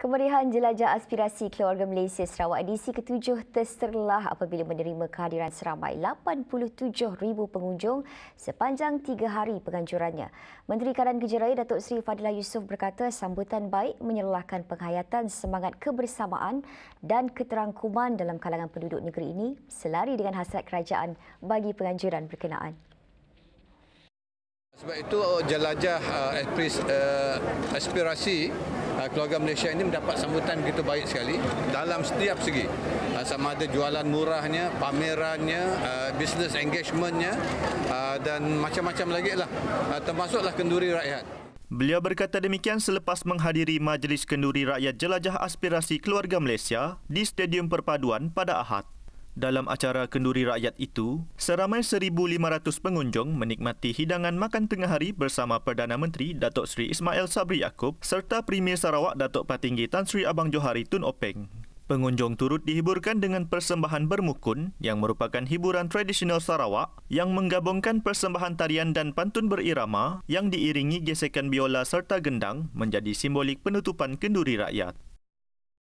Kemerihan Jelajah Aspirasi Keluarga Malaysia Sarawak edisi ketujuh terserlah apabila menerima kehadiran seramai 87,000 pengunjung sepanjang tiga hari penganjurannya. Menteri Kanan Kejeraya Datuk Seri Fadila Yusof berkata sambutan baik menyerlahkan penghayatan semangat kebersamaan dan keterangkuman dalam kalangan penduduk negeri ini selari dengan hasrat kerajaan bagi penganjuran berkenaan. Sebab itu uh, jelajah uh, aspirasi uh, Ah, keluarga Malaysia ini mendapat sambutan begitu baik sekali dalam setiap segi. Ah, sama ada jualan murahnya, pamerannya, ah, business engagementnya dan macam-macam lagi lah. Termasuklah kenduri rakyat. Beliau berkata demikian selepas menghadiri Majlis Kenduri Rakyat Jelajah Aspirasi Keluarga Malaysia di Stadium Perpaduan pada Ahad. Dalam acara kenduri rakyat itu, seramai 1,500 pengunjung menikmati hidangan makan tengah hari bersama Perdana Menteri Datuk Seri Ismail Sabri Yaakob serta Premier Sarawak Datuk Patinggi Tan Sri Abang Johari Tun Openg. Pengunjung turut dihiburkan dengan persembahan bermukun yang merupakan hiburan tradisional Sarawak yang menggabungkan persembahan tarian dan pantun berirama yang diiringi gesekan biola serta gendang menjadi simbolik penutupan kenduri rakyat.